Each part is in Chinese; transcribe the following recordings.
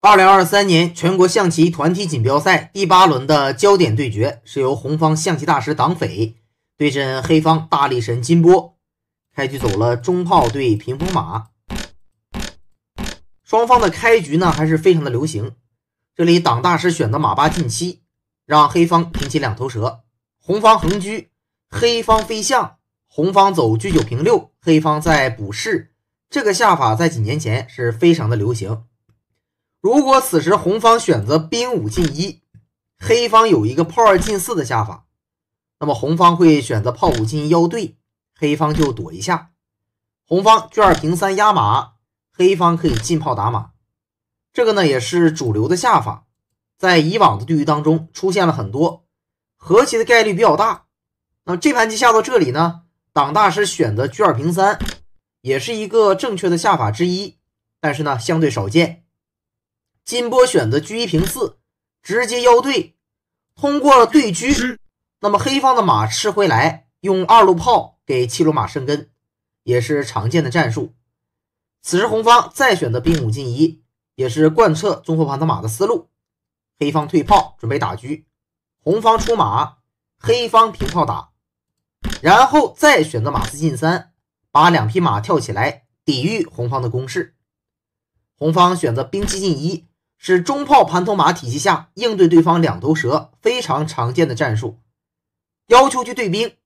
二零二三年全国象棋团体锦标赛第八轮的焦点对决，是由红方象棋大师党斐对阵黑方大力神金波。开局走了中炮对屏风马，双方的开局呢还是非常的流行。这里党大师选择马八进七，让黑方平起两头蛇。红方横车，黑方飞象，红方走车九平六，黑方再补士。这个下法在几年前是非常的流行。如果此时红方选择兵五进一，黑方有一个炮二进四的下法，那么红方会选择炮五进一幺对，黑方就躲一下。红方居二平三压马，黑方可以进炮打马。这个呢也是主流的下法，在以往的对局当中出现了很多，和棋的概率比较大。那么这盘棋下到这里呢，党大师选择居二平三，也是一个正确的下法之一，但是呢相对少见。金波选择车一平四，直接腰对，通过了对车，那么黑方的马吃回来，用二路炮给七路马生根，也是常见的战术。此时红方再选择兵五进一，也是贯彻综合盘的马的思路。黑方退炮准备打车，红方出马，黑方平炮打，然后再选择马四进三，把两匹马跳起来抵御红方的攻势。红方选择兵七进一。是中炮盘头马体系下应对对方两头蛇非常常见的战术，要求去对兵。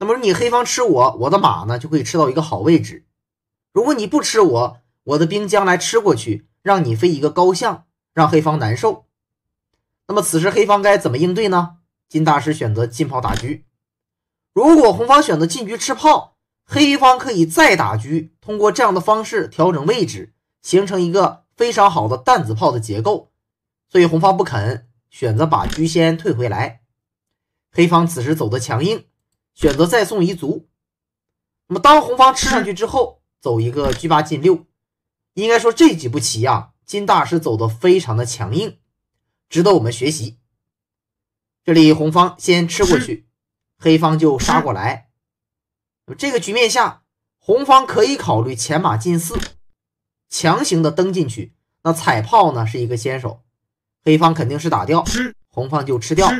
那么你黑方吃我，我的马呢就可以吃到一个好位置。如果你不吃我，我的兵将来吃过去，让你飞一个高象，让黑方难受。那么此时黑方该怎么应对呢？金大师选择进炮打车。如果红方选择进车吃炮，黑方可以再打车，通过这样的方式调整位置，形成一个。非常好的弹子炮的结构，所以红方不肯选择把车先退回来。黑方此时走的强硬，选择再送一卒。那么当红方吃上去之后，走一个车八进六。应该说这几步棋呀，金大师走的非常的强硬，值得我们学习。这里红方先吃过去，黑方就杀过来。这个局面下，红方可以考虑前马进四。强行的登进去，那彩炮呢是一个先手，黑方肯定是打掉，红方就吃掉。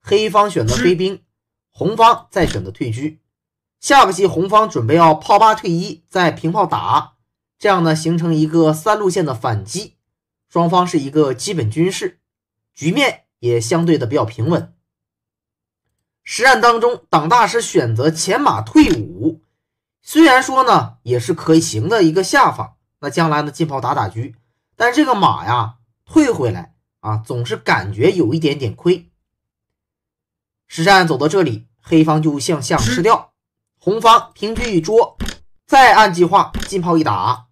黑方选择飞兵，红方再选择退车。下个棋红方准备要炮八退一，再平炮打，这样呢形成一个三路线的反击。双方是一个基本军事局面也相对的比较平稳。实战当中，党大师选择前马退五，虽然说呢也是可行的一个下法。那将来呢？进炮打打车，但这个马呀退回来啊，总是感觉有一点点亏。实战走到这里，黑方就向象吃掉，红方平车一捉，再按计划进炮一打，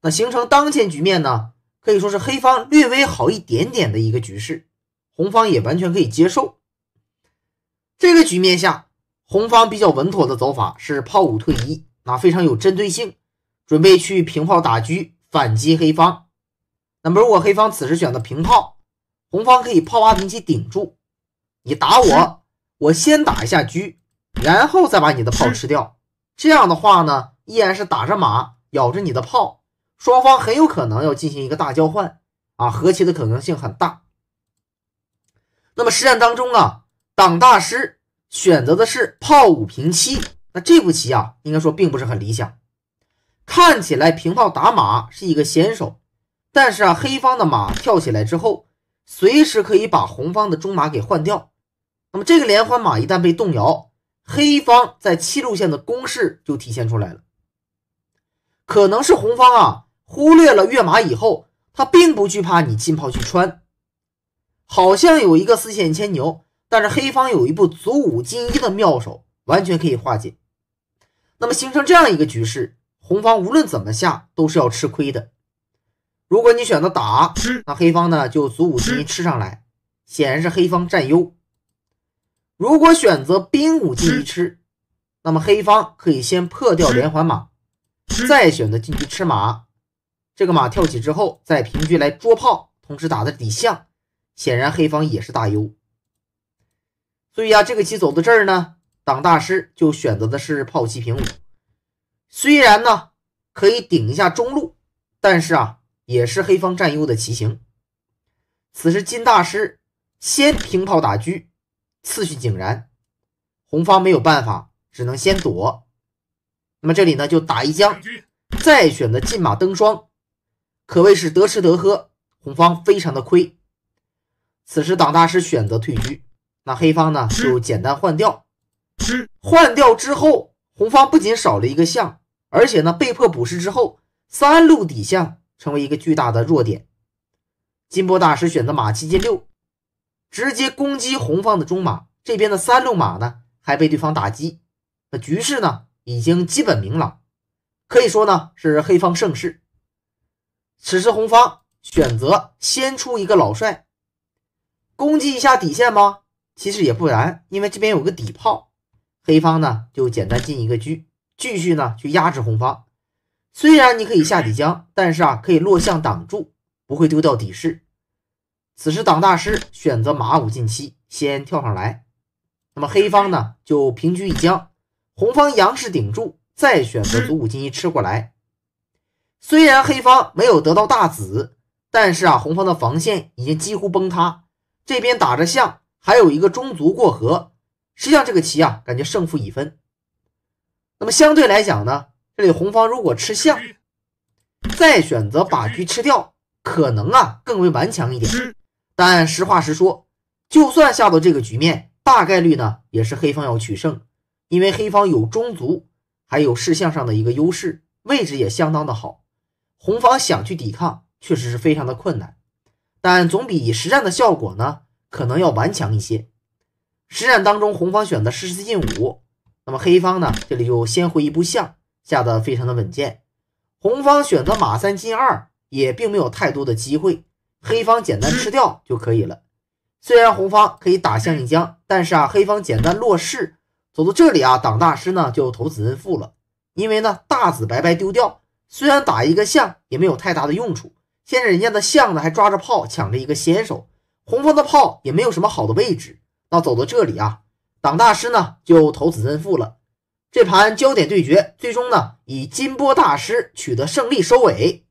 那形成当前局面呢，可以说是黑方略微好一点点的一个局势，红方也完全可以接受。这个局面下，红方比较稳妥的走法是炮五退一，那非常有针对性。准备去平炮打车反击黑方，那么如果黑方此时选择平炮，红方可以炮八平七顶住，你打我，我先打一下车，然后再把你的炮吃掉。这样的话呢，依然是打着马咬着你的炮，双方很有可能要进行一个大交换啊，和棋的可能性很大。那么实战当中啊，党大师选择的是炮五平七，那这步棋啊，应该说并不是很理想。看起来平炮打马是一个先手，但是啊，黑方的马跳起来之后，随时可以把红方的中马给换掉。那么这个连环马一旦被动摇，黑方在七路线的攻势就体现出来了。可能是红方啊忽略了跃马以后，他并不惧怕你进炮去穿，好像有一个四线牵牛，但是黑方有一步卒五进一的妙手，完全可以化解。那么形成这样一个局势。红方无论怎么下都是要吃亏的。如果你选择打，那黑方呢就卒五进一吃上来，显然是黑方占优。如果选择兵五进一吃，那么黑方可以先破掉连环马，再选择进去吃马。这个马跳起之后再平车来捉炮，同时打的底象，显然黑方也是大优。所以啊，这个棋走到这儿呢，党大师就选择的是炮七平五。虽然呢可以顶一下中路，但是啊也是黑方占优的棋形。此时金大师先平炮打车，次序井然，红方没有办法，只能先躲。那么这里呢就打一将，再选择进马登双，可谓是得吃得喝，红方非常的亏。此时党大师选择退车，那黑方呢就简单换掉，换掉之后红方不仅少了一个象。而且呢，被迫补士之后，三路底象成为一个巨大的弱点。金波大师选择马七进六，直接攻击红方的中马。这边的三路马呢，还被对方打击。那局势呢，已经基本明朗，可以说呢，是黑方胜势。此时红方选择先出一个老帅，攻击一下底线吗？其实也不然，因为这边有个底炮。黑方呢，就简单进一个车。继续呢，去压制红方。虽然你可以下底将，但是啊，可以落象挡住，不会丢掉底势。此时党大师选择马五进七，先跳上来。那么黑方呢，就平车一将。红方杨氏顶住，再选择卒五进一吃过来。虽然黑方没有得到大子，但是啊，红方的防线已经几乎崩塌。这边打着象，还有一个中卒过河。实际上这个棋啊，感觉胜负已分。那么相对来讲呢，这里红方如果吃象，再选择把车吃掉，可能啊更为顽强一点。但实话实说，就算下到这个局面，大概率呢也是黑方要取胜，因为黑方有中卒，还有士象上的一个优势，位置也相当的好。红方想去抵抗，确实是非常的困难，但总比实战的效果呢可能要顽强一些。实战当中，红方选择士四进五。那么黑方呢？这里就先回一步象，下的非常的稳健。红方选择马三进二，也并没有太多的机会，黑方简单吃掉就可以了。虽然红方可以打象一将，但是啊，黑方简单落势，走到这里啊，党大师呢就投子认负了，因为呢大子白白丢掉，虽然打一个象也没有太大的用处。现在人家的象呢还抓着炮抢着一个先手，红方的炮也没有什么好的位置。那走到这里啊。党大师呢就投子认负了，这盘焦点对决最终呢以金波大师取得胜利收尾。